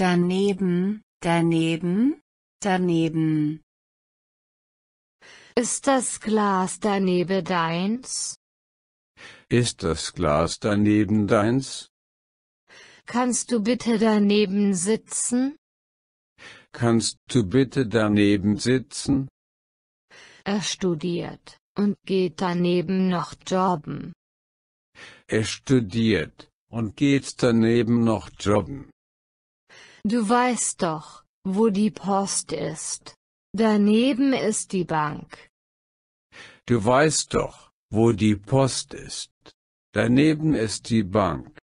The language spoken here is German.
daneben, daneben, daneben. Ist das Glas daneben deins? Ist das Glas daneben deins? Kannst du bitte daneben sitzen? Kannst du bitte daneben sitzen? Er studiert und geht daneben noch jobben. Er studiert und geht daneben noch jobben. Du weißt doch, wo die Post ist. Daneben ist die Bank. Du weißt doch, wo die Post ist. Daneben ist die Bank.